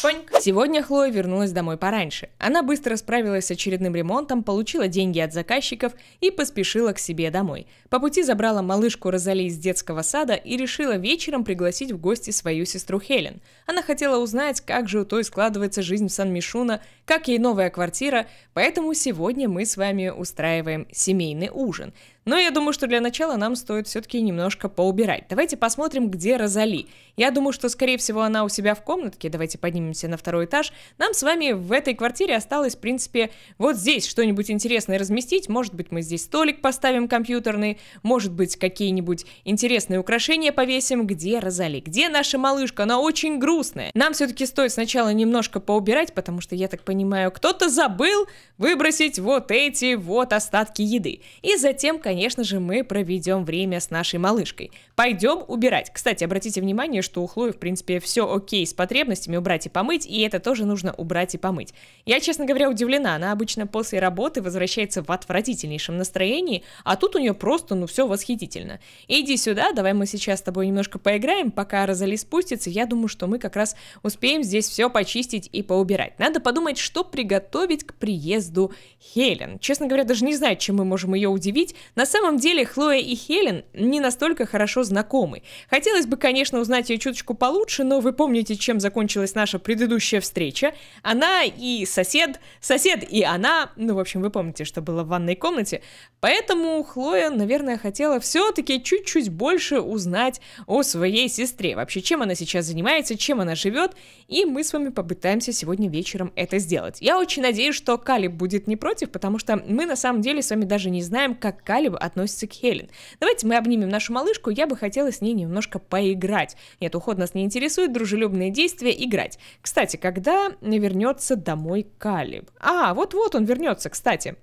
Шпоньк. Сегодня Хлоя вернулась домой пораньше. Она быстро справилась с очередным ремонтом, получила деньги от заказчиков и поспешила к себе домой. По пути забрала малышку Розали из детского сада и решила вечером пригласить в гости свою сестру Хелен. Она хотела узнать, как же у той складывается жизнь в Сан-Мишуна, как ей новая квартира, поэтому сегодня мы с вами устраиваем семейный ужин. Но я думаю, что для начала нам стоит все-таки немножко поубирать. Давайте посмотрим, где Розали. Я думаю, что, скорее всего, она у себя в комнатке. Давайте поднимемся на второй этаж. Нам с вами в этой квартире осталось, в принципе, вот здесь что-нибудь интересное разместить. Может быть, мы здесь столик поставим компьютерный. Может быть, какие-нибудь интересные украшения повесим. Где Розали? Где наша малышка? Она очень грустная. Нам все-таки стоит сначала немножко поубирать, потому что, я так понимаю, кто-то забыл выбросить вот эти вот остатки еды. И затем, конечно, конечно же, мы проведем время с нашей малышкой. Пойдем убирать. Кстати, обратите внимание, что у Хлои, в принципе, все окей с потребностями убрать и помыть, и это тоже нужно убрать и помыть. Я, честно говоря, удивлена. Она обычно после работы возвращается в отвратительнейшем настроении, а тут у нее просто, ну, все восхитительно. Иди сюда, давай мы сейчас с тобой немножко поиграем, пока Розали спустится, я думаю, что мы как раз успеем здесь все почистить и поубирать. Надо подумать, что приготовить к приезду Хелен. Честно говоря, даже не знаю, чем мы можем ее удивить. На самом деле, Хлоя и Хелен не настолько хорошо знакомы. Хотелось бы, конечно, узнать ее чуточку получше, но вы помните, чем закончилась наша предыдущая встреча. Она и сосед, сосед и она, ну, в общем, вы помните, что было в ванной комнате. Поэтому Хлоя, наверное, хотела все-таки чуть-чуть больше узнать о своей сестре. Вообще, чем она сейчас занимается, чем она живет, и мы с вами попытаемся сегодня вечером это сделать. Я очень надеюсь, что Калиб будет не против, потому что мы на самом деле с вами даже не знаем, как Калиб относится к Хелен. Давайте мы обнимем нашу малышку, я бы хотелось с ней немножко поиграть. Нет, уход нас не интересует, дружелюбные действия, играть. Кстати, когда вернется домой Калиб? А, вот-вот он вернется, кстати.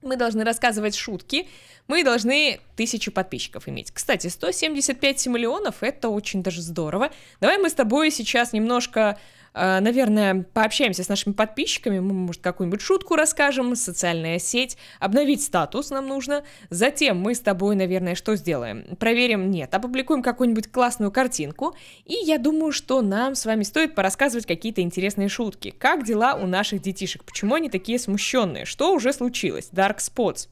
Мы должны рассказывать шутки, мы должны тысячу подписчиков иметь. Кстати, 175 миллионов, это очень даже здорово. Давай мы с тобой сейчас немножко Э, наверное, пообщаемся с нашими подписчиками, мы, может, какую-нибудь шутку расскажем, социальная сеть, обновить статус нам нужно, затем мы с тобой, наверное, что сделаем? Проверим, нет, опубликуем какую-нибудь классную картинку, и я думаю, что нам с вами стоит порассказывать какие-то интересные шутки. Как дела у наших детишек? Почему они такие смущенные? Что уже случилось? Dark Spots,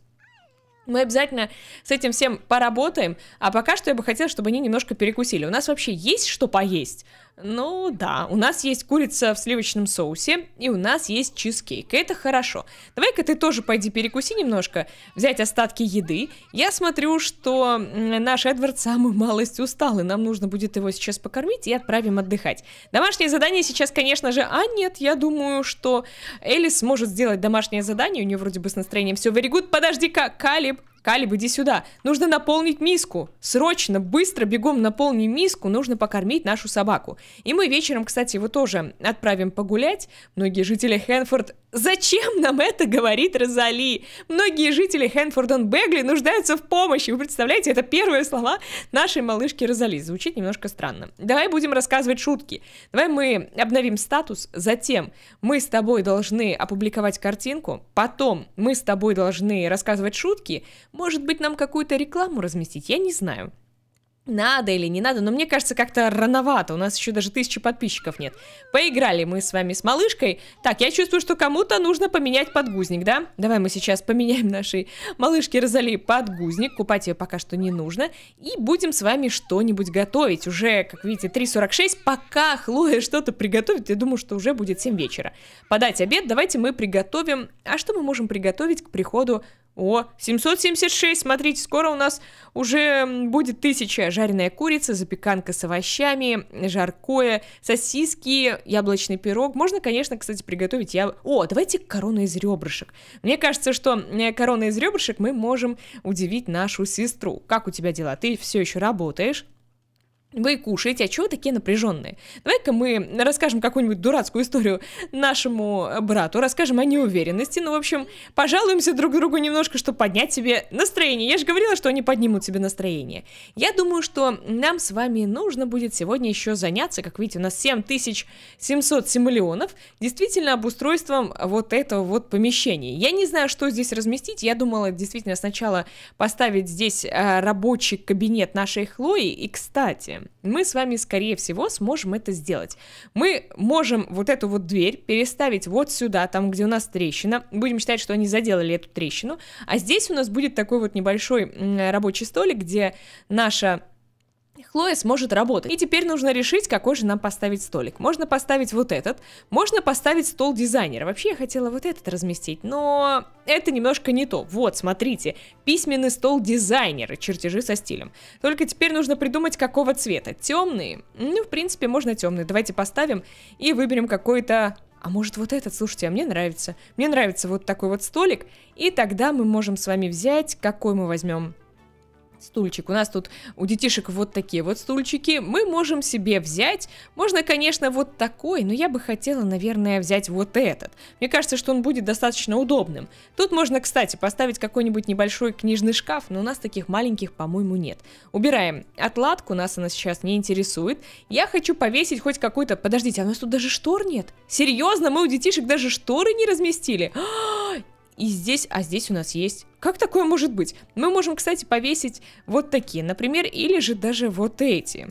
мы обязательно с этим всем поработаем, а пока что я бы хотела, чтобы они немножко перекусили. У нас вообще есть что поесть? Ну да, у нас есть курица в сливочном соусе, и у нас есть чизкейк, это хорошо. Давай-ка ты тоже пойди перекуси немножко, взять остатки еды. Я смотрю, что наш Эдвард самую малость устал, и нам нужно будет его сейчас покормить и отправим отдыхать. Домашнее задание сейчас, конечно же... А нет, я думаю, что Элис сможет сделать домашнее задание, у нее вроде бы с настроением все very good. Подожди-ка, Калиб, Калиб, иди сюда. Нужно наполнить миску. Срочно, быстро, бегом наполни миску. Нужно покормить нашу собаку. И мы вечером, кстати, его тоже отправим погулять. Многие жители Хэнфорд Зачем нам это говорит Розали? Многие жители Хэнфордон-Бегли нуждаются в помощи. Вы представляете, это первые слова нашей малышки Розали. Звучит немножко странно. Давай будем рассказывать шутки. Давай мы обновим статус, затем мы с тобой должны опубликовать картинку, потом мы с тобой должны рассказывать шутки, может быть, нам какую-то рекламу разместить, я не знаю надо или не надо, но мне кажется, как-то рановато, у нас еще даже тысячи подписчиков нет. Поиграли мы с вами с малышкой. Так, я чувствую, что кому-то нужно поменять подгузник, да? Давай мы сейчас поменяем нашей малышке Розали подгузник, купать ее пока что не нужно, и будем с вами что-нибудь готовить. Уже, как видите, 3.46, пока Хлоя что-то приготовит, я думаю, что уже будет 7 вечера. Подать обед давайте мы приготовим... А что мы можем приготовить к приходу о, 776, смотрите, скоро у нас уже будет тысяча. Жареная курица, запеканка с овощами, жаркое, сосиски, яблочный пирог. Можно, конечно, кстати, приготовить я... О, давайте корону из ребрышек. Мне кажется, что корона из ребрышек мы можем удивить нашу сестру. Как у тебя дела? Ты все еще работаешь? вы кушаете, а чего такие напряженные? Давай-ка мы расскажем какую-нибудь дурацкую историю нашему э, брату, расскажем о неуверенности, ну, в общем, пожалуемся друг другу немножко, чтобы поднять себе настроение. Я же говорила, что они поднимут себе настроение. Я думаю, что нам с вами нужно будет сегодня еще заняться, как видите, у нас 7700 симулионов, действительно обустройством вот этого вот помещения. Я не знаю, что здесь разместить, я думала действительно сначала поставить здесь э, рабочий кабинет нашей Хлои, и, кстати, мы с вами, скорее всего, сможем это сделать. Мы можем вот эту вот дверь переставить вот сюда, там, где у нас трещина. Будем считать, что они заделали эту трещину. А здесь у нас будет такой вот небольшой рабочий столик, где наша Хлоя сможет работать. И теперь нужно решить, какой же нам поставить столик. Можно поставить вот этот, можно поставить стол дизайнера. Вообще я хотела вот этот разместить, но это немножко не то. Вот, смотрите, письменный стол дизайнера, чертежи со стилем. Только теперь нужно придумать, какого цвета. Темные? Ну, в принципе, можно темные. Давайте поставим и выберем какой-то а может вот этот, слушайте, а мне нравится. Мне нравится вот такой вот столик. И тогда мы можем с вами взять, какой мы возьмем стульчик. У нас тут у детишек вот такие вот стульчики. Мы можем себе взять. Можно, конечно, вот такой, но я бы хотела, наверное, взять вот этот. Мне кажется, что он будет достаточно удобным. Тут можно, кстати, поставить какой-нибудь небольшой книжный шкаф, но у нас таких маленьких, по-моему, нет. Убираем отладку, нас она сейчас не интересует. Я хочу повесить хоть какой-то... Подождите, а у нас тут даже штор нет? Серьезно, мы у детишек даже шторы не разместили? а и здесь, а здесь у нас есть. Как такое может быть? Мы можем, кстати, повесить вот такие, например, или же даже вот эти.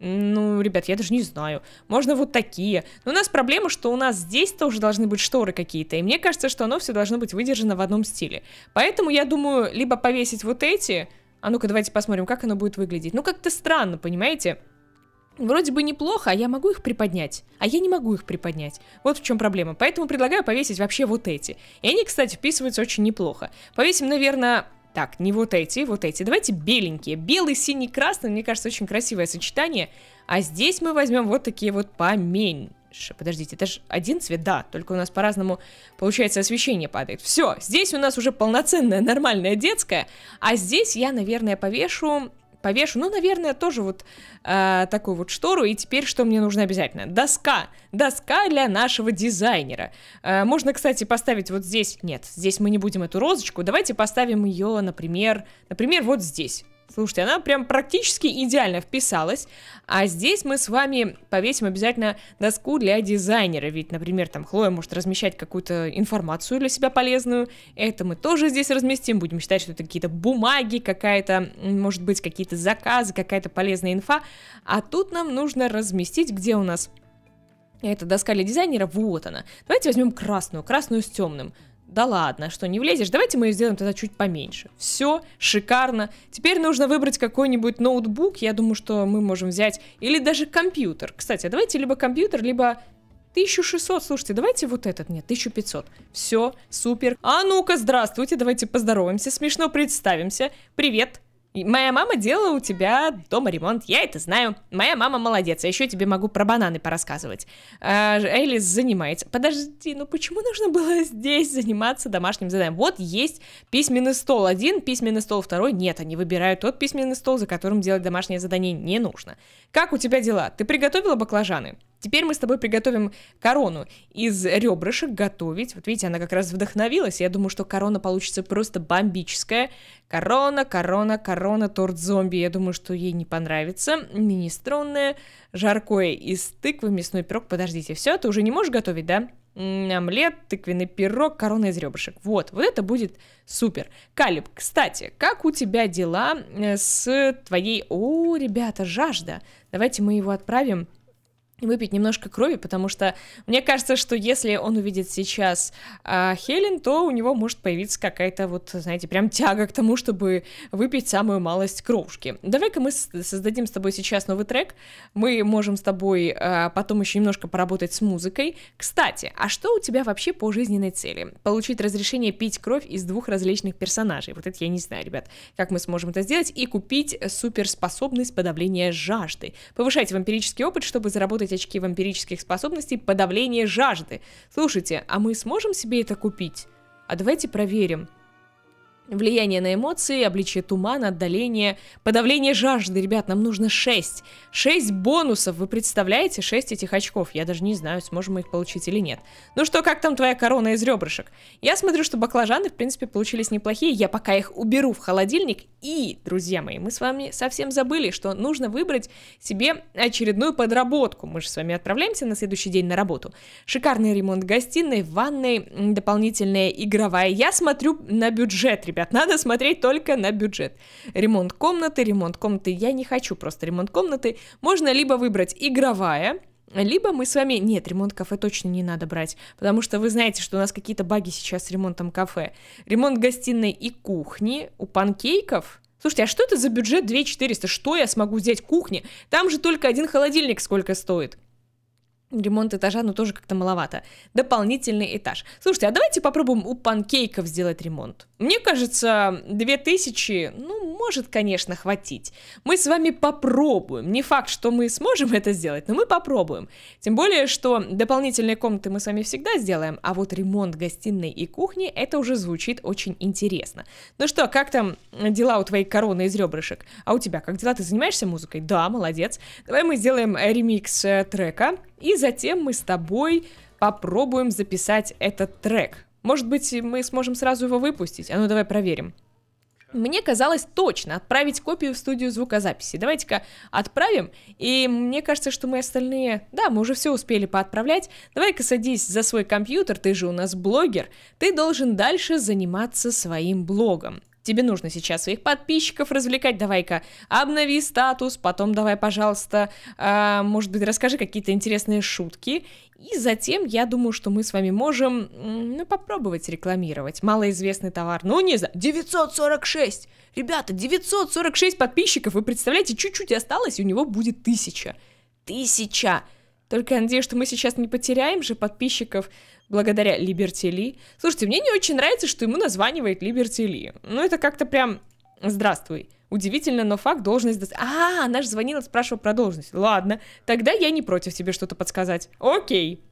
Ну, ребят, я даже не знаю. Можно вот такие. Но у нас проблема, что у нас здесь тоже должны быть шторы какие-то. И мне кажется, что оно все должно быть выдержано в одном стиле. Поэтому я думаю, либо повесить вот эти... А ну-ка, давайте посмотрим, как оно будет выглядеть. Ну, как-то странно, понимаете? Понимаете? Вроде бы неплохо, а я могу их приподнять? А я не могу их приподнять. Вот в чем проблема. Поэтому предлагаю повесить вообще вот эти. И они, кстати, вписываются очень неплохо. Повесим, наверное... Так, не вот эти, вот эти. Давайте беленькие. Белый, синий, красный, мне кажется, очень красивое сочетание. А здесь мы возьмем вот такие вот поменьше. Подождите, это же один цвет? Да, только у нас по-разному, получается, освещение падает. Все, здесь у нас уже полноценная, нормальная детская. А здесь я, наверное, повешу повешу, ну, наверное, тоже вот э, такую вот штору. И теперь что мне нужно обязательно? Доска. Доска для нашего дизайнера. Э, можно, кстати, поставить вот здесь. Нет, здесь мы не будем эту розочку. Давайте поставим ее, например, например, вот здесь. Слушайте, она прям практически идеально вписалась. А здесь мы с вами повесим обязательно доску для дизайнера. Ведь, например, там Хлоя может размещать какую-то информацию для себя полезную. Это мы тоже здесь разместим. Будем считать, что это какие-то бумаги, какая-то, может быть, какие-то заказы, какая-то полезная инфа. А тут нам нужно разместить, где у нас эта доска для дизайнера. Вот она. Давайте возьмем красную. Красную с темным да ладно, что не влезешь, давайте мы ее сделаем тогда чуть поменьше. Все, шикарно. Теперь нужно выбрать какой-нибудь ноутбук, я думаю, что мы можем взять, или даже компьютер. Кстати, давайте либо компьютер, либо 1600, слушайте, давайте вот этот, нет, 1500. Все, супер. А ну-ка, здравствуйте, давайте поздороваемся, смешно представимся. Привет, моя мама делала у тебя дома ремонт, я это знаю. Моя мама молодец, Я а еще тебе могу про бананы порассказывать. А, Элис занимается. Подожди, ну почему нужно было здесь заниматься домашним заданием? Вот есть письменный стол один, письменный стол второй. Нет, они выбирают тот письменный стол, за которым делать домашнее задание не нужно. Как у тебя дела? Ты приготовила баклажаны? Теперь мы с тобой приготовим корону из ребрышек готовить. Вот видите, она как раз вдохновилась. Я думаю, что корона получится просто бомбическая. Корона, корона, корона, торт зомби. Я думаю, что ей не понравится. Министронная, жаркое из тыквы, мясной пирог. Подождите, все, ты уже не можешь готовить, да? омлет, тыквенный пирог, корона из ребрышек. Вот, вот это будет супер. Калиб, кстати, как у тебя дела э, с твоей... О, ребята, жажда. Давайте мы его отправим выпить немножко крови, потому что мне кажется, что если он увидит сейчас э, Хелен, то у него может появиться какая-то вот, знаете, прям тяга к тому, чтобы выпить самую малость кровушки. Давай-ка мы создадим с тобой сейчас новый трек, мы можем с тобой э, потом еще немножко поработать с музыкой. Кстати, а что у тебя вообще по жизненной цели? Получить разрешение пить кровь из двух различных персонажей. Вот это я не знаю, ребят, как мы сможем это сделать. И купить суперспособность подавления жажды. Повышайте вампирический опыт, чтобы заработать заработать очки вампирических способностей подавление жажды. Слушайте, а мы сможем себе это купить? А давайте проверим. Влияние на эмоции, обличие тумана, отдаление, подавление жажды. Ребят, нам нужно 6. 6 бонусов, вы представляете? 6 этих очков. Я даже не знаю, сможем мы их получить или нет. Ну что, как там твоя корона из ребрышек? Я смотрю, что баклажаны, в принципе, получились неплохие. Я пока их уберу в холодильник. И, друзья мои, мы с вами совсем забыли, что нужно выбрать себе очередную подработку. Мы же с вами отправляемся на следующий день на работу. Шикарный ремонт гостиной, ванной, дополнительная игровая. Я смотрю на бюджет, ребят ребят, надо смотреть только на бюджет. Ремонт комнаты, ремонт комнаты, я не хочу просто ремонт комнаты. Можно либо выбрать игровая, либо мы с вами... Нет, ремонт кафе точно не надо брать, потому что вы знаете, что у нас какие-то баги сейчас с ремонтом кафе. Ремонт гостиной и кухни у панкейков... Слушайте, а что это за бюджет 2400? Что я смогу взять кухни? Там же только один холодильник сколько стоит ремонт этажа, но тоже как-то маловато. Дополнительный этаж. Слушайте, а давайте попробуем у панкейков сделать ремонт. Мне кажется, 2000, ну, может, конечно, хватить. Мы с вами попробуем. Не факт, что мы сможем это сделать, но мы попробуем. Тем более, что дополнительные комнаты мы с вами всегда сделаем, а вот ремонт гостиной и кухни, это уже звучит очень интересно. Ну что, как там дела у твоей короны из ребрышек? А у тебя как дела? Ты занимаешься музыкой? Да, молодец. Давай мы сделаем ремикс э, трека и затем мы с тобой попробуем записать этот трек. Может быть, мы сможем сразу его выпустить? А ну давай проверим. Мне казалось точно отправить копию в студию звукозаписи. Давайте-ка отправим, и мне кажется, что мы остальные... Да, мы уже все успели поотправлять. Давай-ка садись за свой компьютер, ты же у нас блогер. Ты должен дальше заниматься своим блогом. Тебе нужно сейчас своих подписчиков развлекать, давай-ка обнови статус, потом давай, пожалуйста, э, может быть, расскажи какие-то интересные шутки, и затем, я думаю, что мы с вами можем, ну, попробовать рекламировать малоизвестный товар. Ну, не знаю, 946! Ребята, 946 подписчиков, вы представляете, чуть-чуть осталось, и у него будет тысяча. Тысяча! Только я надеюсь, что мы сейчас не потеряем же подписчиков благодаря Либерти Ли. Слушайте, мне не очень нравится, что ему названивает Либерти Ли. Ну, это как-то прям... Здравствуй. Удивительно, но факт должность... До... А, она же звонила, спрашивала про должность. Ладно, тогда я не против тебе что-то подсказать. Окей.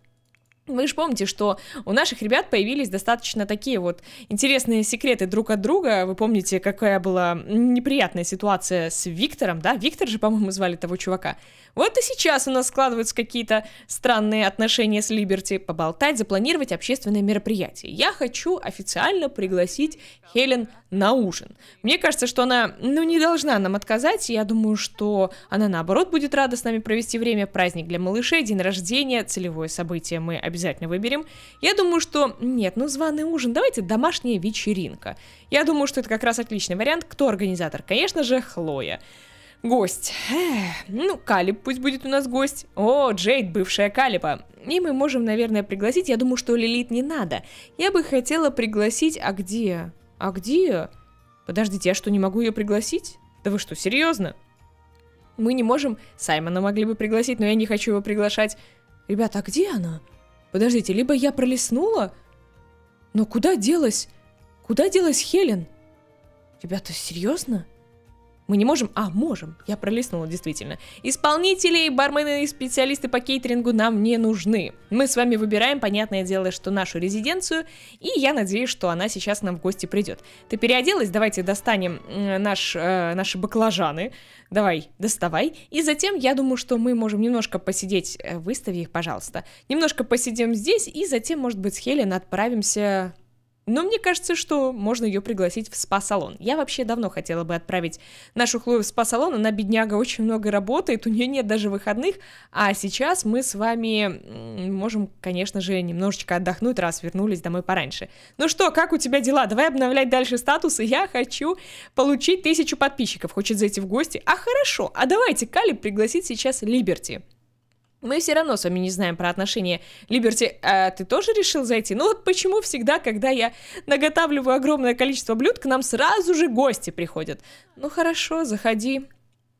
Вы же помните, что у наших ребят появились достаточно такие вот интересные секреты друг от друга. Вы помните, какая была неприятная ситуация с Виктором, да? Виктор же, по-моему, звали того чувака. Вот и сейчас у нас складываются какие-то странные отношения с Либерти. Поболтать, запланировать общественное мероприятие. Я хочу официально пригласить Хелен на ужин. Мне кажется, что она, ну, не должна нам отказать. Я думаю, что она, наоборот, будет рада с нами провести время. Праздник для малышей, день рождения, целевое событие мы обязательно обязательно выберем. Я думаю, что... Нет, ну званый ужин, давайте домашняя вечеринка. Я думаю, что это как раз отличный вариант. Кто организатор? Конечно же, Хлоя. Гость. Эх, ну, Калиб пусть будет у нас гость. О, Джейд, бывшая Калиба. И мы можем, наверное, пригласить. Я думаю, что Лилит не надо. Я бы хотела пригласить... А где? А где? Подождите, я что, не могу ее пригласить? Да вы что, серьезно? Мы не можем... Саймона могли бы пригласить, но я не хочу его приглашать. Ребята, а где она? Подождите, либо я пролистнула, но куда делась? Куда делась Хелен? Ребята, серьезно? Мы не можем? А, можем. Я пролистнула, действительно. Исполнители, бармены и специалисты по кейтерингу нам не нужны. Мы с вами выбираем, понятное дело, что нашу резиденцию, и я надеюсь, что она сейчас нам в гости придет. Ты переоделась? Давайте достанем э, наш, э, наши баклажаны. Давай, доставай. И затем, я думаю, что мы можем немножко посидеть. Э, выстави их, пожалуйста. Немножко посидим здесь, и затем, может быть, с Хелен отправимся но мне кажется, что можно ее пригласить в спа-салон. Я вообще давно хотела бы отправить нашу Хлою в спа-салон. Она, бедняга, очень много работает, у нее нет даже выходных. А сейчас мы с вами можем, конечно же, немножечко отдохнуть, раз вернулись домой пораньше. Ну что, как у тебя дела? Давай обновлять дальше статусы. Я хочу получить тысячу подписчиков. Хочет зайти в гости? А хорошо, а давайте Кали пригласить сейчас Либерти мы все равно с вами не знаем про отношения. Либерти, а ты тоже решил зайти? Ну вот почему всегда, когда я наготавливаю огромное количество блюд, к нам сразу же гости приходят? Ну хорошо, заходи.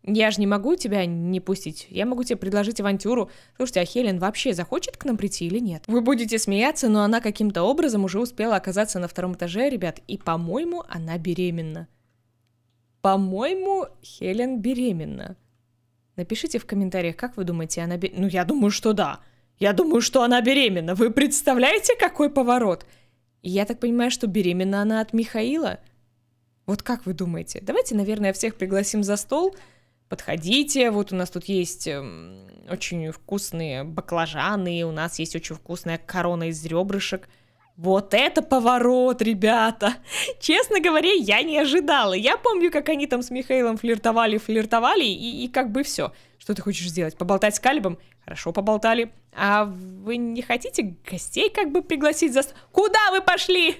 Я же не могу тебя не пустить. Я могу тебе предложить авантюру. Слушайте, а Хелен вообще захочет к нам прийти или нет? Вы будете смеяться, но она каким-то образом уже успела оказаться на втором этаже, ребят. И, по-моему, она беременна. По-моему, Хелен беременна. Напишите в комментариях, как вы думаете, она беременна. Ну, я думаю, что да. Я думаю, что она беременна. Вы представляете, какой поворот? я так понимаю, что беременна она от Михаила? Вот как вы думаете? Давайте, наверное, всех пригласим за стол. Подходите, вот у нас тут есть эм, очень вкусные баклажаны, у нас есть очень вкусная корона из ребрышек – вот это поворот, ребята! Честно говоря, я не ожидала. Я помню, как они там с Михаилом флиртовали, флиртовали, и, и как бы все. Что ты хочешь сделать? Поболтать с Калибом? Хорошо, поболтали. А вы не хотите гостей как бы пригласить за... Куда вы пошли?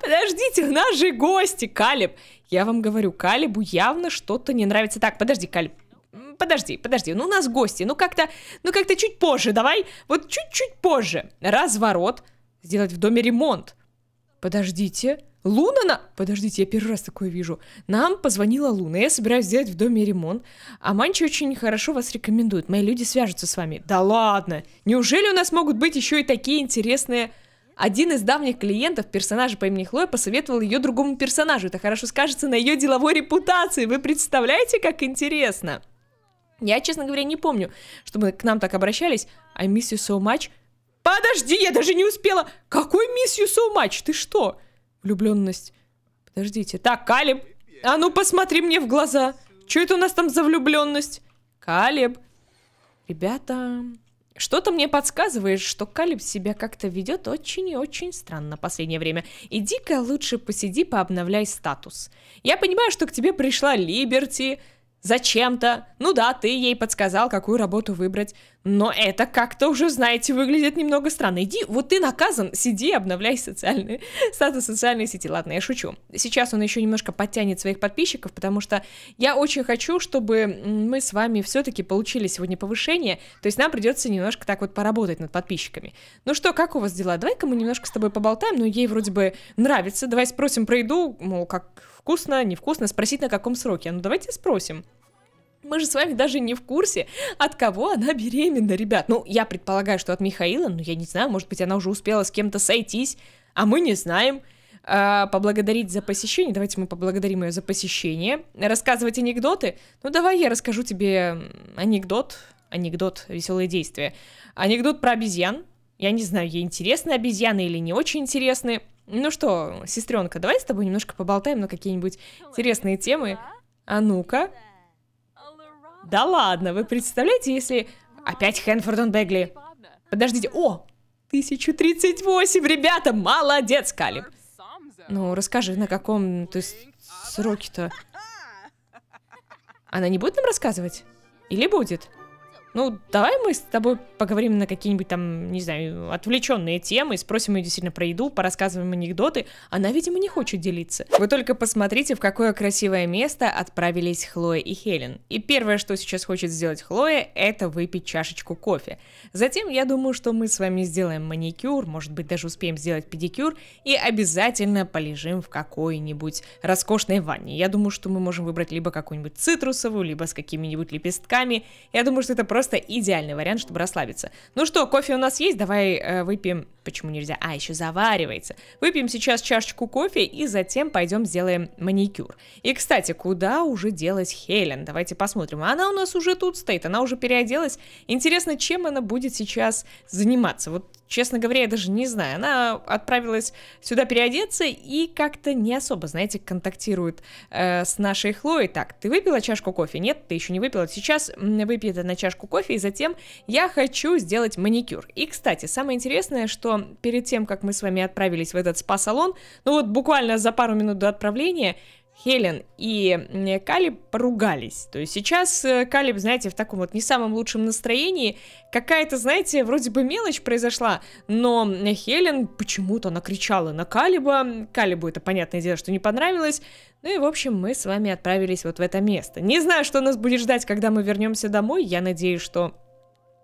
Подождите, у нас же гости, Калиб. Я вам говорю, Калибу явно что-то не нравится. Так, подожди, Калиб, подожди, подожди, ну у нас гости, ну как-то, ну как-то чуть позже, давай, вот чуть-чуть позже. Разворот, сделать в доме ремонт. Подождите, Луна на... Подождите, я первый раз такое вижу. Нам позвонила Луна, я собираюсь сделать в доме ремонт. А Манчи очень хорошо вас рекомендует, мои люди свяжутся с вами. Да ладно, неужели у нас могут быть еще и такие интересные... Один из давних клиентов, персонажа по имени Хлоя, посоветовал ее другому персонажу. Это хорошо скажется на ее деловой репутации. Вы представляете, как интересно? Я, честно говоря, не помню, чтобы к нам так обращались. I miss you so much. Подожди, я даже не успела. Какой мисс you so Ты что? Влюбленность. Подождите. Так, Калиб. А ну посмотри мне в глаза. Что это у нас там за влюбленность? Калиб. Ребята, что-то мне подсказывает, что Калиб себя как-то ведет очень и очень странно последнее время. Иди-ка лучше посиди, пообновляй статус. Я понимаю, что к тебе пришла Либерти, зачем-то. Ну да, ты ей подсказал, какую работу выбрать. Но это как-то уже, знаете, выглядит немного странно. Иди, вот ты наказан, сиди обновляй социальные, статус социальной сети. Ладно, я шучу. Сейчас он еще немножко подтянет своих подписчиков, потому что я очень хочу, чтобы мы с вами все-таки получили сегодня повышение. То есть нам придется немножко так вот поработать над подписчиками. Ну что, как у вас дела? Давай-ка мы немножко с тобой поболтаем, но ну, ей вроде бы нравится. Давай спросим про еду, мол, как вкусно, невкусно, спросить на каком сроке. А ну давайте спросим мы же с вами даже не в курсе, от кого она беременна, ребят. Ну, я предполагаю, что от Михаила, но я не знаю, может быть, она уже успела с кем-то сойтись, а мы не знаем. А, поблагодарить за посещение, давайте мы поблагодарим ее за посещение. Рассказывать анекдоты, ну давай я расскажу тебе анекдот, анекдот, веселые действия. Анекдот про обезьян, я не знаю, ей интересны обезьяны или не очень интересны. Ну что, сестренка, давай с тобой немножко поболтаем на какие-нибудь интересные темы. А ну-ка. Да ладно, вы представляете, если... Опять Хэнфордон Бегли. Подождите, о, 1038, ребята, молодец, Калиб. Ну, расскажи, на каком ну, ты сроке-то? Она не будет нам рассказывать? Или будет? ну, давай мы с тобой поговорим на какие-нибудь там, не знаю, отвлеченные темы, спросим ее действительно про еду, порассказываем анекдоты. Она, видимо, не хочет делиться. Вы только посмотрите, в какое красивое место отправились Хлоя и Хелен. И первое, что сейчас хочет сделать Хлоя, это выпить чашечку кофе. Затем я думаю, что мы с вами сделаем маникюр, может быть, даже успеем сделать педикюр, и обязательно полежим в какой-нибудь роскошной ванне. Я думаю, что мы можем выбрать либо какую-нибудь цитрусовую, либо с какими-нибудь лепестками. Я думаю, что это просто Просто идеальный вариант, чтобы расслабиться. Ну что, кофе у нас есть, давай э, выпьем... Почему нельзя? А, еще заваривается. Выпьем сейчас чашечку кофе и затем пойдем сделаем маникюр. И, кстати, куда уже делась Хелен? Давайте посмотрим. Она у нас уже тут стоит, она уже переоделась. Интересно, чем она будет сейчас заниматься? Вот честно говоря, я даже не знаю. Она отправилась сюда переодеться и как-то не особо, знаете, контактирует э, с нашей Хлоей. Так, ты выпила чашку кофе? Нет, ты еще не выпила. Сейчас выпьет она чашку кофе, и затем я хочу сделать маникюр. И, кстати, самое интересное, что перед тем, как мы с вами отправились в этот спа-салон, ну вот буквально за пару минут до отправления, Хелен и Калиб поругались. То есть сейчас э, Калиб, знаете, в таком вот не самом лучшем настроении. Какая-то, знаете, вроде бы мелочь произошла, но Хелен почему-то накричала на Калиба. Калибу это, понятное дело, что не понравилось. Ну и, в общем, мы с вами отправились вот в это место. Не знаю, что нас будет ждать, когда мы вернемся домой. Я надеюсь, что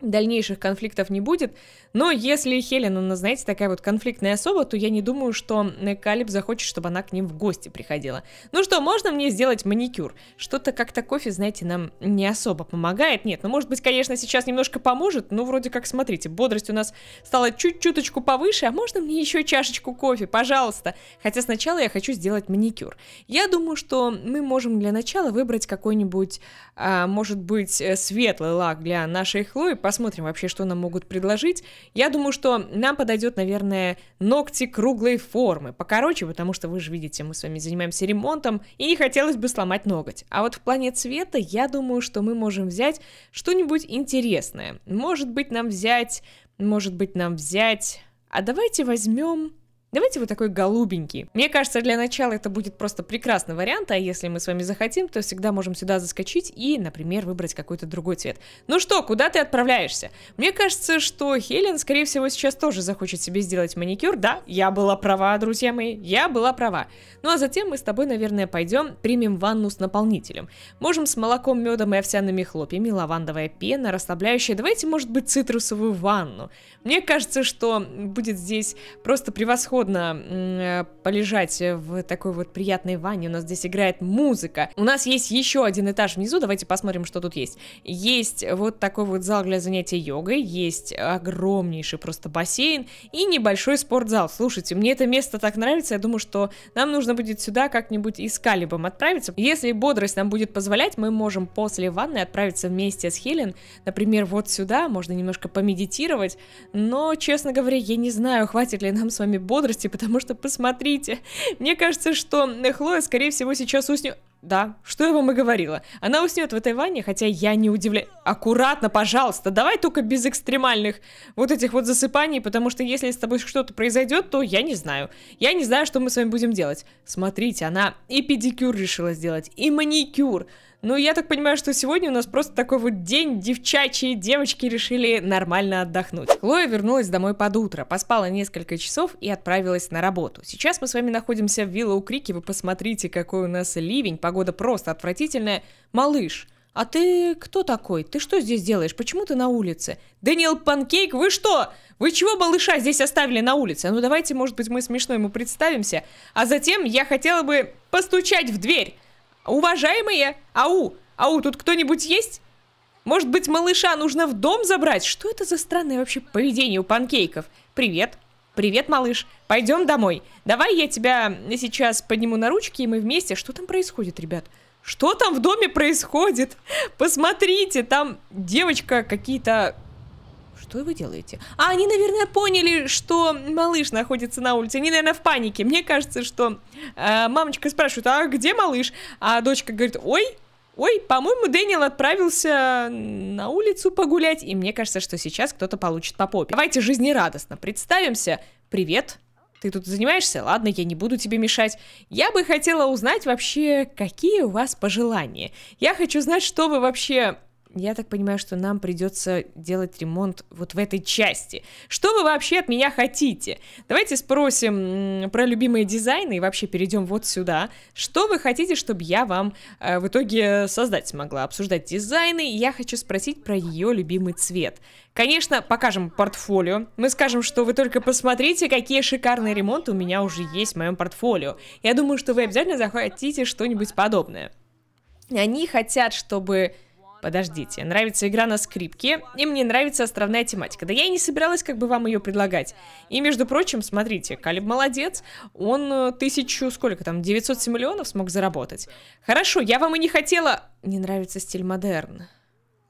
дальнейших конфликтов не будет. Но если Хелен, она, знаете, такая вот конфликтная особа, то я не думаю, что э, Калиб захочет, чтобы она к ним в гости приходила. Ну что, можно мне сделать маникюр? Что-то как-то кофе, знаете, нам не особо помогает. Нет, ну может быть, конечно, сейчас немножко поможет, но вроде как, смотрите, бодрость у нас стала чуть-чуточку повыше, а можно мне еще чашечку кофе, пожалуйста? Хотя сначала я хочу сделать маникюр. Я думаю, что мы можем для начала выбрать какой-нибудь, а, может быть, э, светлый лак для нашей Хлои, посмотрим вообще, что нам могут предложить. Я думаю, что нам подойдет, наверное, ногти круглой формы. Покороче, потому что вы же видите, мы с вами занимаемся ремонтом, и не хотелось бы сломать ноготь. А вот в плане цвета я думаю, что мы можем взять что-нибудь интересное. Может быть, нам взять... Может быть, нам взять... А давайте возьмем... Давайте вот такой голубенький. Мне кажется, для начала это будет просто прекрасный вариант, а если мы с вами захотим, то всегда можем сюда заскочить и, например, выбрать какой-то другой цвет. Ну что, куда ты отправляешься? Мне кажется, что Хелен, скорее всего, сейчас тоже захочет себе сделать маникюр. Да, я была права, друзья мои, я была права. Ну а затем мы с тобой, наверное, пойдем примем ванну с наполнителем. Можем с молоком, медом и овсяными хлопьями, лавандовая пена, расслабляющая. Давайте, может быть, цитрусовую ванну. Мне кажется, что будет здесь просто превосходно угодно полежать в такой вот приятной ванне. У нас здесь играет музыка. У нас есть еще один этаж внизу. Давайте посмотрим, что тут есть. Есть вот такой вот зал для занятий йогой. Есть огромнейший просто бассейн и небольшой спортзал. Слушайте, мне это место так нравится. Я думаю, что нам нужно будет сюда как-нибудь и с Калибом отправиться. Если бодрость нам будет позволять, мы можем после ванны отправиться вместе с Хелен. Например, вот сюда. Можно немножко помедитировать. Но, честно говоря, я не знаю, хватит ли нам с вами бодрости возрасте, потому что, посмотрите, мне кажется, что Хлоя, скорее всего, сейчас уснет... Да, что я вам и говорила. Она уснет в этой ванне, хотя я не удивляюсь. Аккуратно, пожалуйста, давай только без экстремальных вот этих вот засыпаний, потому что если с тобой что-то произойдет, то я не знаю. Я не знаю, что мы с вами будем делать. Смотрите, она и педикюр решила сделать, и маникюр. Ну, я так понимаю, что сегодня у нас просто такой вот день, девчачьи девочки решили нормально отдохнуть. Хлоя вернулась домой под утро, поспала несколько часов и отправилась на работу. Сейчас мы с вами находимся в Виллоу Крике, вы посмотрите, какой у нас ливень, погода просто отвратительная. Малыш, а ты кто такой? Ты что здесь делаешь? Почему ты на улице? Дэниел Панкейк, вы что? Вы чего малыша здесь оставили на улице? Ну давайте, может быть, мы смешно ему представимся. А затем я хотела бы постучать в дверь. Уважаемые! Ау! Ау, тут кто-нибудь есть? Может быть, малыша нужно в дом забрать? Что это за странное вообще поведение у панкейков? Привет! Привет, малыш! Пойдем домой. Давай я тебя сейчас подниму на ручки, и мы вместе... Что там происходит, ребят? Что там в доме происходит? Посмотрите, там девочка какие-то что вы делаете? А они, наверное, поняли, что малыш находится на улице. Они, наверное, в панике. Мне кажется, что э, мамочка спрашивает, а где малыш? А дочка говорит, ой, Ой, по-моему, Дэниел отправился на улицу погулять, и мне кажется, что сейчас кто-то получит по попе. Давайте жизнерадостно представимся. Привет, ты тут занимаешься? Ладно, я не буду тебе мешать. Я бы хотела узнать вообще, какие у вас пожелания. Я хочу знать, что вы вообще я так понимаю, что нам придется делать ремонт вот в этой части. Что вы вообще от меня хотите? Давайте спросим про любимые дизайны и вообще перейдем вот сюда. Что вы хотите, чтобы я вам э, в итоге создать смогла? Обсуждать дизайны. Я хочу спросить про ее любимый цвет. Конечно, покажем портфолио. Мы скажем, что вы только посмотрите, какие шикарные ремонты у меня уже есть в моем портфолио. Я думаю, что вы обязательно захотите что-нибудь подобное. Они хотят, чтобы Подождите, нравится игра на скрипке, и мне нравится островная тематика. Да я и не собиралась как бы вам ее предлагать. И, между прочим, смотрите, Калиб молодец, он э, тысячу, сколько там, 907 миллионов смог заработать. Хорошо, я вам и не хотела... Не нравится стиль модерн.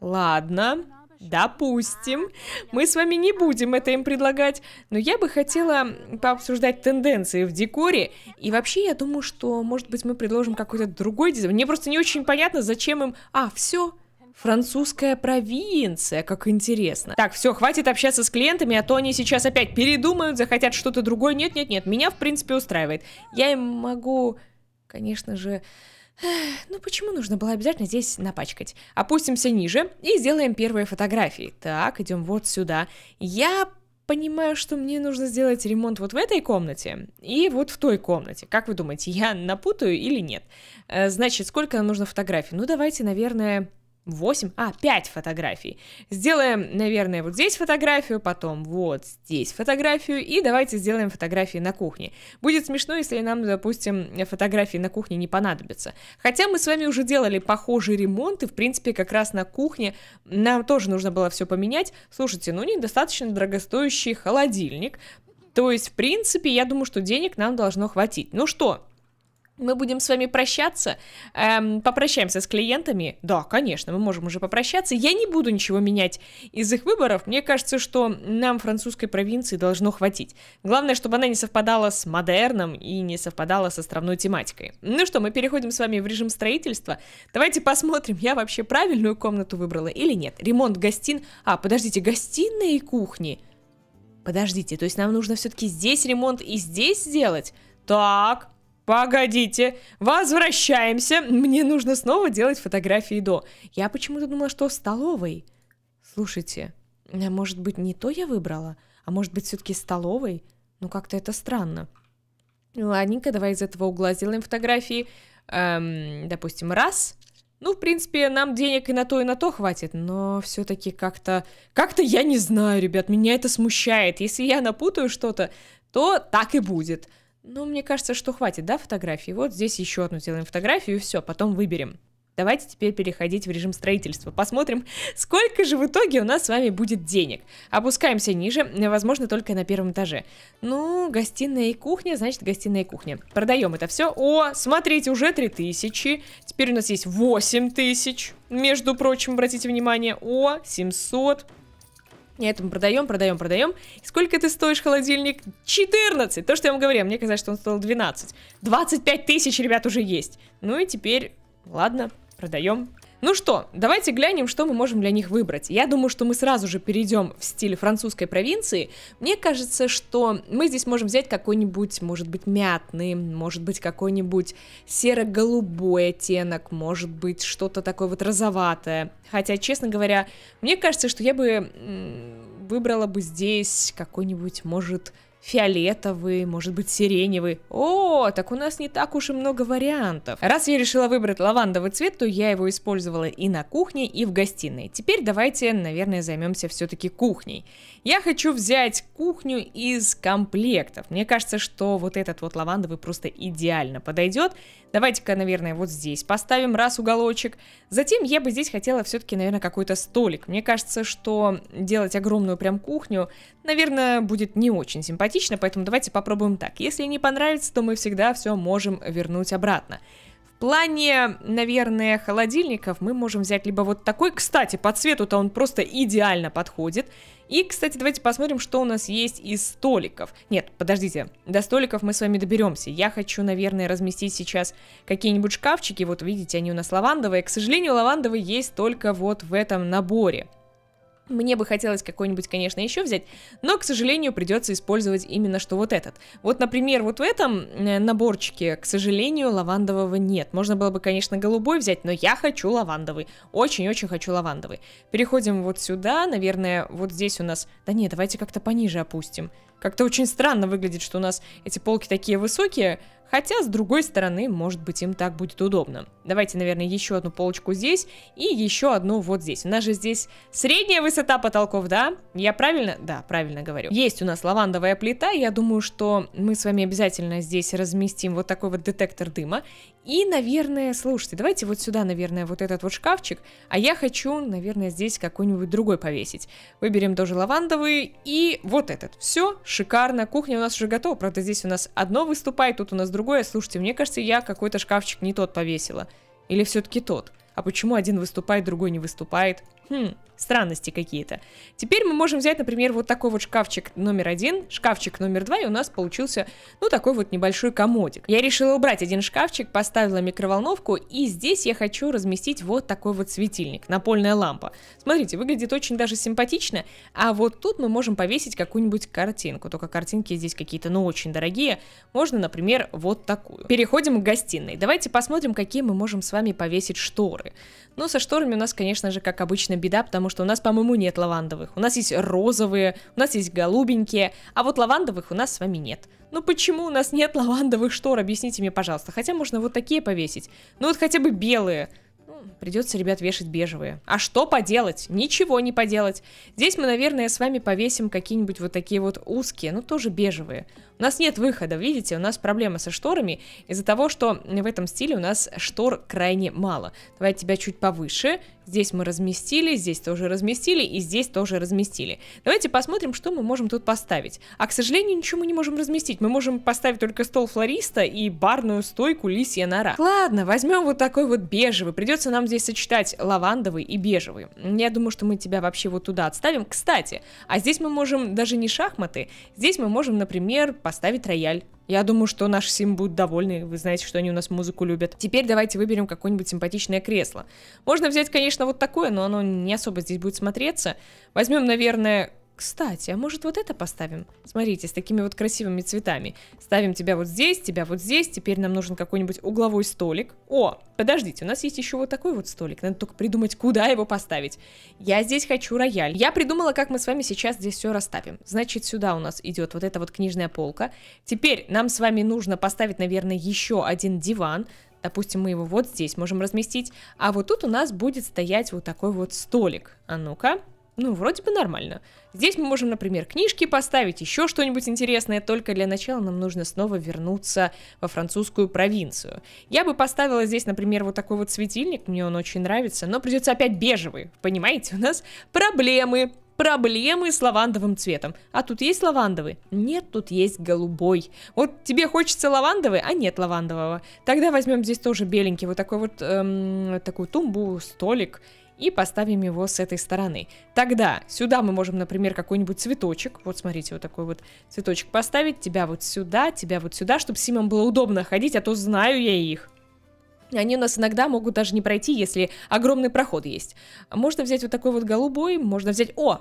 Ладно, допустим, мы с вами не будем это им предлагать, но я бы хотела пообсуждать тенденции в декоре, и вообще я думаю, что, может быть, мы предложим какой-то другой дизайн. Мне просто не очень понятно, зачем им... А, все, Французская провинция, как интересно. Так, все, хватит общаться с клиентами, а то они сейчас опять передумают, захотят что-то другое. Нет-нет-нет, меня в принципе устраивает. Я им могу, конечно же... Ну почему нужно было обязательно здесь напачкать? Опустимся ниже и сделаем первые фотографии. Так, идем вот сюда. Я понимаю, что мне нужно сделать ремонт вот в этой комнате и вот в той комнате. Как вы думаете, я напутаю или нет? Э, значит, сколько нам нужно фотографий? Ну давайте, наверное, 8, а, 5 фотографий. Сделаем, наверное, вот здесь фотографию, потом вот здесь фотографию, и давайте сделаем фотографии на кухне. Будет смешно, если нам, допустим, фотографии на кухне не понадобятся. Хотя мы с вами уже делали похожий ремонт, и, в принципе, как раз на кухне нам тоже нужно было все поменять. Слушайте, ну, недостаточно дорогостоящий холодильник, то есть, в принципе, я думаю, что денег нам должно хватить. Ну что, мы будем с вами прощаться, эм, попрощаемся с клиентами. Да, конечно, мы можем уже попрощаться. Я не буду ничего менять из их выборов. Мне кажется, что нам французской провинции должно хватить. Главное, чтобы она не совпадала с модерном и не совпадала с островной тематикой. Ну что, мы переходим с вами в режим строительства. Давайте посмотрим, я вообще правильную комнату выбрала или нет. Ремонт гостин... А, подождите, гостиной и кухни. Подождите, то есть нам нужно все-таки здесь ремонт и здесь сделать? Так, погодите, возвращаемся, мне нужно снова делать фотографии до. Я почему-то думала, что в столовой. Слушайте, э, может быть, не то я выбрала, а может быть, все-таки столовой? Ну, как-то это странно. Ладненько, давай из этого угла сделаем фотографии. Эм, допустим, раз. Ну, в принципе, нам денег и на то, и на то хватит, но все-таки как-то... Как-то я не знаю, ребят, меня это смущает. Если я напутаю что-то, то так и будет. Ну, мне кажется, что хватит, да, фотографий? Вот здесь еще одну сделаем фотографию, и все, потом выберем. Давайте теперь переходить в режим строительства. Посмотрим, сколько же в итоге у нас с вами будет денег. Опускаемся ниже, возможно, только на первом этаже. Ну, гостиная и кухня, значит, гостиная и кухня. Продаем это все. О, смотрите, уже 3000. Теперь у нас есть 8000, между прочим, обратите внимание. О, 700 это мы продаем, продаем, продаем. И сколько ты стоишь, холодильник? 14! То, что я вам говорила, мне казалось, что он стоил 12. 25 тысяч, ребят, уже есть. Ну и теперь, ладно, продаем, ну что, давайте глянем, что мы можем для них выбрать. Я думаю, что мы сразу же перейдем в стиль французской провинции. Мне кажется, что мы здесь можем взять какой-нибудь, может быть, мятный, может быть, какой-нибудь серо-голубой оттенок, может быть, что-то такое вот розоватое. Хотя, честно говоря, мне кажется, что я бы выбрала бы здесь какой-нибудь, может, фиолетовый, может быть сиреневый. О, так у нас не так уж и много вариантов. Раз я решила выбрать лавандовый цвет, то я его использовала и на кухне, и в гостиной. Теперь давайте, наверное, займемся все-таки кухней. Я хочу взять кухню из комплектов. Мне кажется, что вот этот вот лавандовый просто идеально подойдет. Давайте-ка, наверное, вот здесь поставим раз уголочек. Затем я бы здесь хотела все-таки, наверное, какой-то столик. Мне кажется, что делать огромную прям кухню, наверное, будет не очень симпатично, поэтому давайте попробуем так. Если не понравится, то мы всегда все можем вернуть обратно плане, наверное, холодильников мы можем взять либо вот такой. Кстати, по цвету-то он просто идеально подходит. И, кстати, давайте посмотрим, что у нас есть из столиков. Нет, подождите, до столиков мы с вами доберемся. Я хочу, наверное, разместить сейчас какие-нибудь шкафчики. Вот видите, они у нас лавандовые. К сожалению, лавандовые есть только вот в этом наборе. Мне бы хотелось какой-нибудь, конечно, еще взять, но, к сожалению, придется использовать именно что вот этот. Вот, например, вот в этом э, наборчике, к сожалению, лавандового нет. Можно было бы, конечно, голубой взять, но я хочу лавандовый. Очень-очень хочу лавандовый. Переходим вот сюда, наверное, вот здесь у нас... Да нет, давайте как-то пониже опустим. Как-то очень странно выглядит, что у нас эти полки такие высокие, Хотя, с другой стороны, может быть, им так будет удобно. Давайте, наверное, еще одну полочку здесь и еще одну вот здесь. У нас же здесь средняя высота потолков, да? Я правильно? Да, правильно говорю. Есть у нас лавандовая плита. Я думаю, что мы с вами обязательно здесь разместим вот такой вот детектор дыма. И, наверное, слушайте, давайте вот сюда, наверное, вот этот вот шкафчик. А я хочу, наверное, здесь какой-нибудь другой повесить. Выберем тоже лавандовый и вот этот. Все, шикарно. Кухня у нас уже готова. Правда, здесь у нас одно выступает, тут у нас другое другое, слушайте, мне кажется, я какой-то шкафчик не тот повесила. Или все-таки тот? А почему один выступает, другой не выступает? хм, странности какие-то. Теперь мы можем взять, например, вот такой вот шкафчик номер один, шкафчик номер два, и у нас получился, ну, такой вот небольшой комодик. Я решила убрать один шкафчик, поставила микроволновку, и здесь я хочу разместить вот такой вот светильник, напольная лампа. Смотрите, выглядит очень даже симпатично, а вот тут мы можем повесить какую-нибудь картинку, только картинки здесь какие-то, ну, очень дорогие. Можно, например, вот такую. Переходим к гостиной. Давайте посмотрим, какие мы можем с вами повесить шторы. Ну, со шторами у нас, конечно же, как обычно, беда, потому что у нас, по-моему, нет лавандовых. У нас есть розовые, у нас есть голубенькие, а вот лавандовых у нас с вами нет. Ну почему у нас нет лавандовых штор, объясните мне, пожалуйста. Хотя можно вот такие повесить. Ну вот хотя бы белые. Ну, придется, ребят, вешать бежевые. А что поделать? Ничего не поделать. Здесь мы, наверное, с вами повесим какие-нибудь вот такие вот узкие, ну тоже бежевые. У нас нет выхода, видите, у нас проблема со шторами из-за того, что в этом стиле у нас штор крайне мало. Давай тебя чуть повыше. Здесь мы разместили, здесь тоже разместили и здесь тоже разместили. Давайте посмотрим, что мы можем тут поставить. А, к сожалению, ничего мы не можем разместить. Мы можем поставить только стол флориста и барную стойку лисья нора. Ладно, возьмем вот такой вот бежевый. Придется нам здесь сочетать лавандовый и бежевый. Я думаю, что мы тебя вообще вот туда отставим. Кстати, а здесь мы можем даже не шахматы. Здесь мы можем, например, поставить поставить рояль. Я думаю, что наши сим будут довольны. Вы знаете, что они у нас музыку любят. Теперь давайте выберем какое-нибудь симпатичное кресло. Можно взять, конечно, вот такое, но оно не особо здесь будет смотреться. Возьмем, наверное, кстати, а может вот это поставим? Смотрите, с такими вот красивыми цветами. Ставим тебя вот здесь, тебя вот здесь. Теперь нам нужен какой-нибудь угловой столик. О, подождите, у нас есть еще вот такой вот столик. Надо только придумать, куда его поставить. Я здесь хочу рояль. Я придумала, как мы с вами сейчас здесь все расставим. Значит, сюда у нас идет вот эта вот книжная полка. Теперь нам с вами нужно поставить, наверное, еще один диван. Допустим, мы его вот здесь можем разместить. А вот тут у нас будет стоять вот такой вот столик. А ну-ка ну, вроде бы нормально. Здесь мы можем, например, книжки поставить, еще что-нибудь интересное, только для начала нам нужно снова вернуться во французскую провинцию. Я бы поставила здесь, например, вот такой вот светильник, мне он очень нравится, но придется опять бежевый, понимаете, у нас проблемы. Проблемы с лавандовым цветом. А тут есть лавандовый? Нет, тут есть голубой. Вот тебе хочется лавандовый, а нет лавандового. Тогда возьмем здесь тоже беленький, вот такой вот, эм, такую тумбу, столик и поставим его с этой стороны. Тогда сюда мы можем, например, какой-нибудь цветочек, вот смотрите, вот такой вот цветочек поставить, тебя вот сюда, тебя вот сюда, чтобы симам было удобно ходить, а то знаю я их. Они у нас иногда могут даже не пройти, если огромный проход есть. Можно взять вот такой вот голубой, можно взять... О,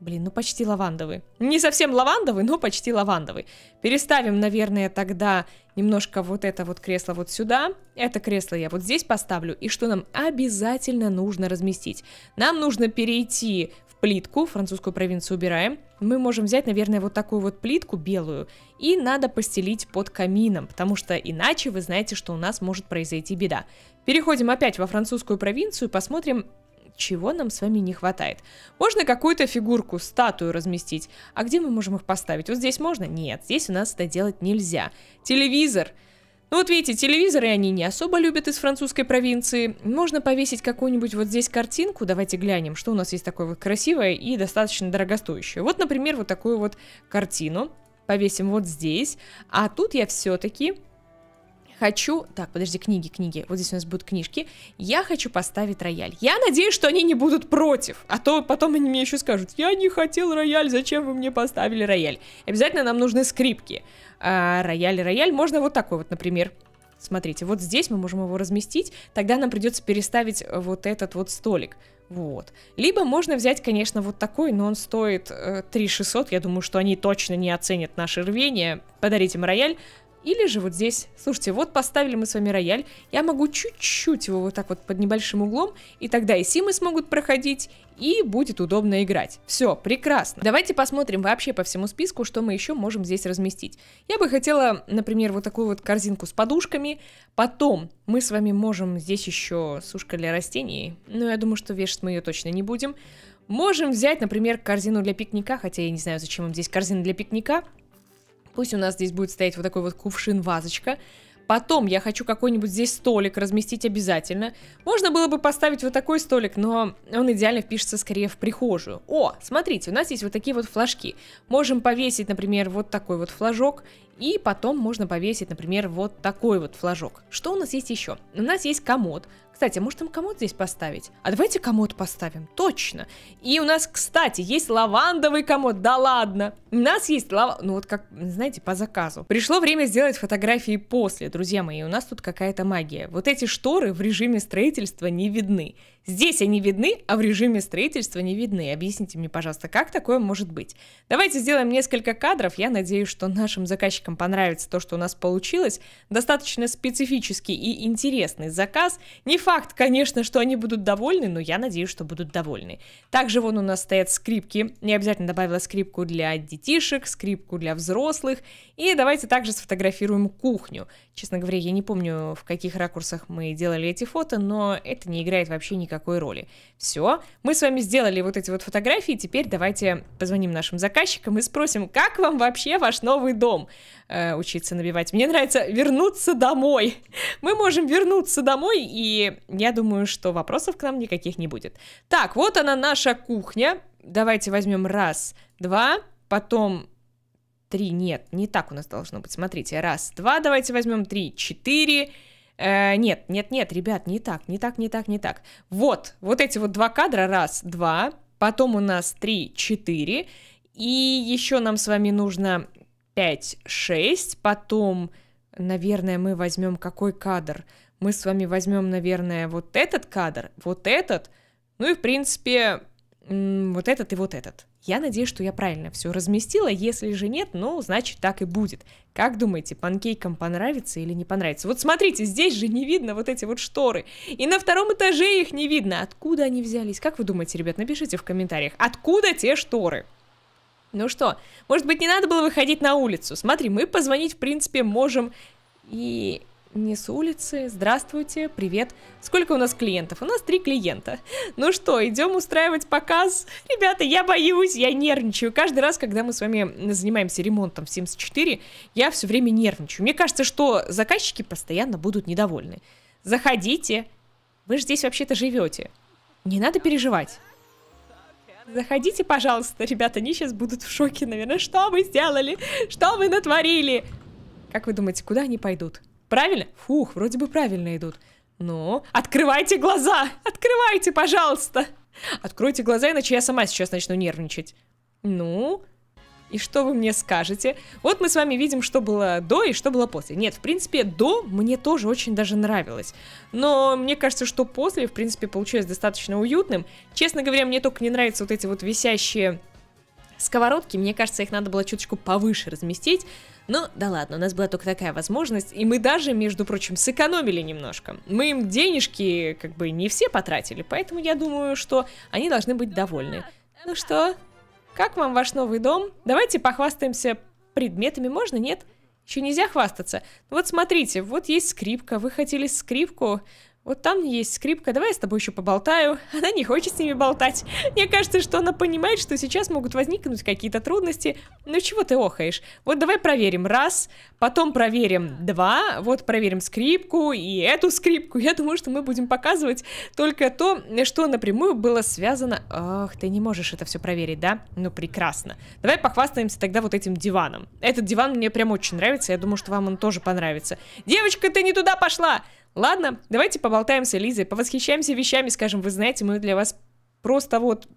Блин, ну почти лавандовый. Не совсем лавандовый, но почти лавандовый. Переставим, наверное, тогда немножко вот это вот кресло вот сюда. Это кресло я вот здесь поставлю. И что нам обязательно нужно разместить? Нам нужно перейти в плитку, французскую провинцию убираем. Мы можем взять, наверное, вот такую вот плитку белую. И надо постелить под камином, потому что иначе вы знаете, что у нас может произойти беда. Переходим опять во французскую провинцию, посмотрим, чего нам с вами не хватает. Можно какую-то фигурку, статую разместить. А где мы можем их поставить? Вот здесь можно? Нет, здесь у нас это делать нельзя. Телевизор. Ну вот видите, телевизоры они не особо любят из французской провинции. Можно повесить какую-нибудь вот здесь картинку, давайте глянем, что у нас есть такое вот красивое и достаточно дорогостоящее. Вот, например, вот такую вот картину повесим вот здесь, а тут я все-таки хочу... Так, подожди, книги, книги. Вот здесь у нас будут книжки. Я хочу поставить рояль. Я надеюсь, что они не будут против. А то потом они мне еще скажут, я не хотел рояль, зачем вы мне поставили рояль? Обязательно нам нужны скрипки. А, рояль, рояль. Можно вот такой вот, например. Смотрите, вот здесь мы можем его разместить. Тогда нам придется переставить вот этот вот столик. Вот. Либо можно взять, конечно, вот такой, но он стоит э, 3600. Я думаю, что они точно не оценят наше рвение. Подарить им рояль. Или же вот здесь. Слушайте, вот поставили мы с вами рояль. Я могу чуть-чуть его вот так вот под небольшим углом. И тогда и симы смогут проходить, и будет удобно играть. Все, прекрасно. Давайте посмотрим вообще по всему списку, что мы еще можем здесь разместить. Я бы хотела, например, вот такую вот корзинку с подушками. Потом мы с вами можем здесь еще сушка для растений. Но я думаю, что вешать мы ее точно не будем. Можем взять, например, корзину для пикника, хотя я не знаю, зачем им здесь корзина для пикника. Пусть у нас здесь будет стоять вот такой вот кувшин-вазочка. Потом я хочу какой-нибудь здесь столик разместить обязательно. Можно было бы поставить вот такой столик, но он идеально впишется скорее в прихожую. О, смотрите, у нас есть вот такие вот флажки. Можем повесить, например, вот такой вот флажок. И потом можно повесить, например, вот такой вот флажок. Что у нас есть еще? У нас есть комод. Кстати, может им комод здесь поставить? А давайте комод поставим, точно. И у нас, кстати, есть лавандовый комод, да ладно. У нас есть лава... Ну вот как, знаете, по заказу. Пришло время сделать фотографии после, друзья мои. У нас тут какая-то магия. Вот эти шторы в режиме строительства не видны. Здесь они видны, а в режиме строительства не видны. Объясните мне, пожалуйста, как такое может быть? Давайте сделаем несколько кадров. Я надеюсь, что нашим заказчикам понравится то, что у нас получилось. Достаточно специфический и интересный заказ. Не факт, конечно, что они будут довольны, но я надеюсь, что будут довольны. Также вон у нас стоят скрипки. Не обязательно добавила скрипку для детишек, скрипку для взрослых. И давайте также сфотографируем кухню. Честно говоря, я не помню, в каких ракурсах мы делали эти фото, но это не играет вообще никакой роли. Все, мы с вами сделали вот эти вот фотографии, теперь давайте позвоним нашим заказчикам и спросим, как вам вообще ваш новый дом? Э, учиться набивать. Мне нравится вернуться домой. Мы можем вернуться домой и я думаю, что вопросов к нам никаких не будет. Так, вот она наша кухня. Давайте возьмем раз, два, потом три. Нет, не так у нас должно быть. Смотрите, раз, два, давайте возьмем три, четыре. Э, нет, нет, нет, ребят, не так, не так, не так, не так. Вот, вот эти вот два кадра, раз, два, потом у нас три, четыре, и еще нам с вами нужно пять, шесть, потом, наверное, мы возьмем какой кадр? мы с вами возьмем, наверное, вот этот кадр, вот этот, ну и, в принципе, вот этот и вот этот. Я надеюсь, что я правильно все разместила. Если же нет, ну, значит, так и будет. Как думаете, панкейкам понравится или не понравится? Вот смотрите, здесь же не видно вот эти вот шторы. И на втором этаже их не видно. Откуда они взялись? Как вы думаете, ребят, напишите в комментариях, откуда те шторы? Ну что, может быть, не надо было выходить на улицу? Смотри, мы позвонить, в принципе, можем и не с улицы. Здравствуйте, привет. Сколько у нас клиентов? У нас три клиента. Ну что, идем устраивать показ? Ребята, я боюсь, я нервничаю. Каждый раз, когда мы с вами занимаемся ремонтом в Sims 4, я все время нервничаю. Мне кажется, что заказчики постоянно будут недовольны. Заходите. Вы же здесь вообще-то живете. Не надо переживать. Заходите, пожалуйста, ребята, они сейчас будут в шоке, наверное. Что вы сделали? Что вы натворили? Как вы думаете, куда они пойдут? Правильно? Фух, вроде бы правильно идут. Но открывайте глаза! Открывайте, пожалуйста! Откройте глаза, иначе я сама сейчас начну нервничать. Ну, и что вы мне скажете? Вот мы с вами видим, что было до и что было после. Нет, в принципе, до мне тоже очень даже нравилось. Но мне кажется, что после, в принципе, получилось достаточно уютным. Честно говоря, мне только не нравятся вот эти вот висящие сковородки. Мне кажется, их надо было чуточку повыше разместить. Ну, да ладно, у нас была только такая возможность, и мы даже, между прочим, сэкономили немножко. Мы им денежки как бы не все потратили, поэтому я думаю, что они должны быть довольны. Ну что, как вам ваш новый дом? Давайте похвастаемся предметами, можно, нет? Еще нельзя хвастаться. Вот смотрите, вот есть скрипка, вы хотели скрипку, вот там есть скрипка, давай я с тобой еще поболтаю. Она не хочет с ними болтать. Мне кажется, что она понимает, что сейчас могут возникнуть какие-то трудности. Ну чего ты охаешь? Вот давай проверим раз, потом проверим два, вот проверим скрипку и эту скрипку. Я думаю, что мы будем показывать только то, что напрямую было связано... Ах, ты не можешь это все проверить, да? Ну прекрасно. Давай похвастаемся тогда вот этим диваном. Этот диван мне прям очень нравится, я думаю, что вам он тоже понравится. Девочка, ты не туда пошла! Ладно, давайте поболтаем с Элизой, повосхищаемся вещами, скажем, вы знаете, мы для вас просто вот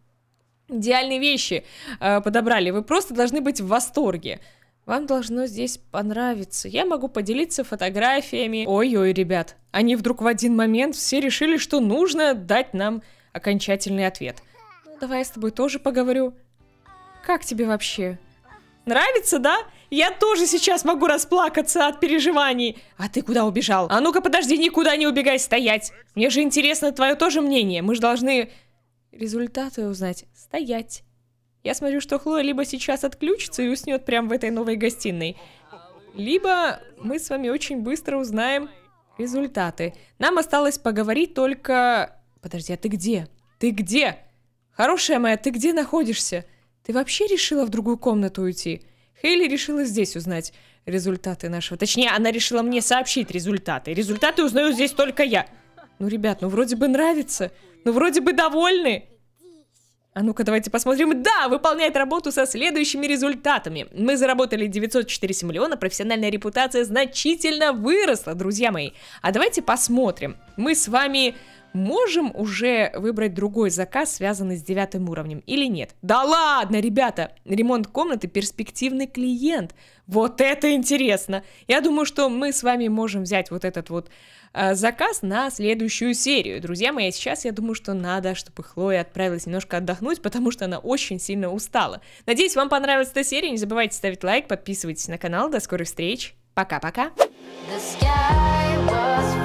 идеальные вещи э, подобрали. Вы просто должны быть в восторге. Вам должно здесь понравиться. Я могу поделиться фотографиями. Ой-ой, ребят, они вдруг в один момент все решили, что нужно дать нам окончательный ответ. Ну, давай я с тобой тоже поговорю. Как тебе вообще? Нравится, да? Я тоже сейчас могу расплакаться от переживаний. А ты куда убежал? А ну-ка, подожди, никуда не убегай стоять. Мне же интересно твое тоже мнение. Мы же должны результаты узнать. Стоять. Я смотрю, что Хлоя либо сейчас отключится и уснет прямо в этой новой гостиной, либо мы с вами очень быстро узнаем результаты. Нам осталось поговорить только... Подожди, а ты где? Ты где? Хорошая моя, ты где находишься? Ты вообще решила в другую комнату уйти? Хейли решила здесь узнать результаты нашего... Точнее, она решила мне сообщить результаты. Результаты узнаю здесь только я. Ну, ребят, ну вроде бы нравится. Ну, вроде бы довольны. А ну-ка, давайте посмотрим. Да, выполняет работу со следующими результатами. Мы заработали 904 миллиона, профессиональная репутация значительно выросла, друзья мои. А давайте посмотрим. Мы с вами можем уже выбрать другой заказ, связанный с девятым уровнем, или нет? Да ладно, ребята, ремонт комнаты перспективный клиент. Вот это интересно. Я думаю, что мы с вами можем взять вот этот вот э, заказ на следующую серию. Друзья мои, а сейчас я думаю, что надо, чтобы Хлоя отправилась немножко отдохнуть, потому что она очень сильно устала. Надеюсь, вам понравилась эта серия. Не забывайте ставить лайк, подписывайтесь на канал. До скорых встреч. Пока-пока. The sky was